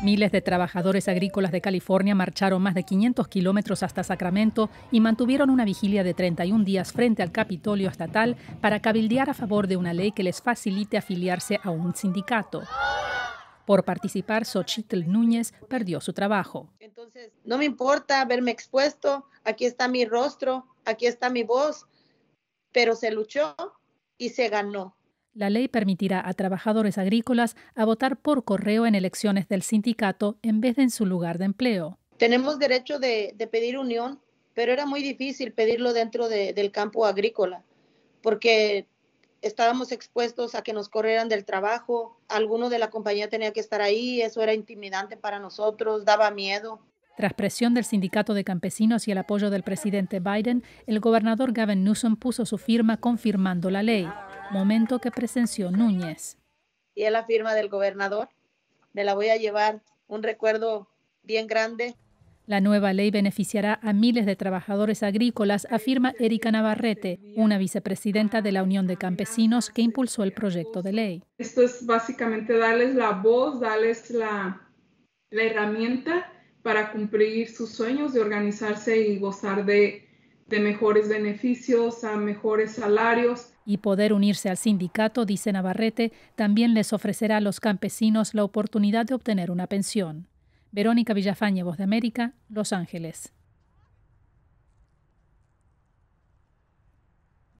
Miles de trabajadores agrícolas de California marcharon más de 500 kilómetros hasta Sacramento y mantuvieron una vigilia de 31 días frente al Capitolio Estatal para cabildear a favor de una ley que les facilite afiliarse a un sindicato. Por participar, Xochitl Núñez perdió su trabajo. Entonces, no me importa verme expuesto, aquí está mi rostro, aquí está mi voz, pero se luchó y se ganó. La ley permitirá a trabajadores agrícolas a votar por correo en elecciones del sindicato en vez de en su lugar de empleo. Tenemos derecho de, pedir unión, pero era muy difícil pedirlo dentro del campo agrícola, porque estábamos expuestos a que nos corrieran del trabajo, alguno de la compañía tenía que estar ahí, eso era intimidante para nosotros, daba miedo. Tras presión del sindicato de campesinos y el apoyo del presidente Biden, el gobernador Gavin Newsom puso su firma confirmando la ley momento que presenció Núñez. Y es la firma del gobernador. Me la voy a llevar un recuerdo bien grande. La nueva ley beneficiará a miles de trabajadores agrícolas, afirma Erika Navarrete, una vicepresidenta de la Unión de Campesinos que impulsó el proyecto de ley. Esto es básicamente darles la voz, darles la, la herramienta para cumplir sus sueños de organizarse y gozar de de mejores beneficios, a mejores salarios. Y poder unirse al sindicato, dice Navarrete, también les ofrecerá a los campesinos la oportunidad de obtener una pensión. Verónica Villafañe, Voz de América, Los Ángeles.